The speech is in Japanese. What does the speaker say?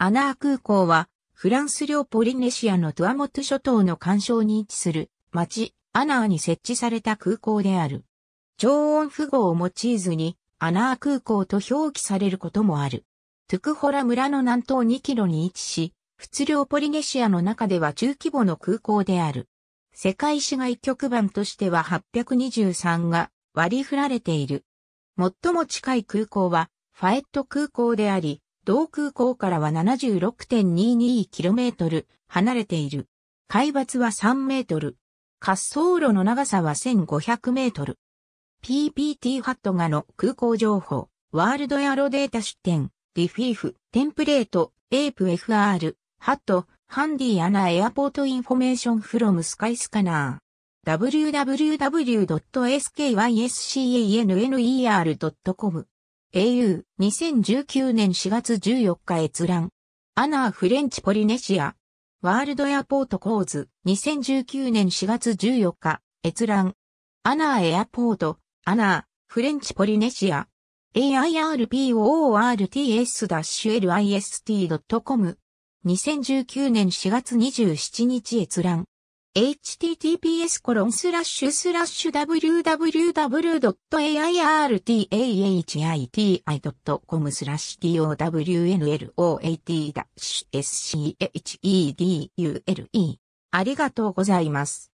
アナー空港は、フランス領ポリネシアのトゥアモト諸島の干渉に位置する町、アナーに設置された空港である。超音符号を用いずに、アナー空港と表記されることもある。トゥクホラ村の南東2キロに位置し、仏領ポリネシアの中では中規模の空港である。世界市外局番としては823が割り振られている。最も近い空港は、ファエット空港であり、同空港からは 76.22km 離れている。海抜は3メートル。滑走路の長さは1500メートル。PPT ハットガの空港情報、ワールドエアロデータ出展、リフィーフ、テンプレート、エープ FR、ハット、ハンディアナエアポートインフォメーションフロムスカイスカナー。www.skyscanner.com au、2019年4月14日閲覧。アナーフレンチポリネシア。ワールドエアポートコーズ、2019年4月14日、閲覧。アナーエアポート、アナー、フレンチポリネシア。airpoorts-list.com。2019年4月27日閲覧。https www.airtahiti.com ス t o w n l o a t s c h e d u l e ありがとうございます。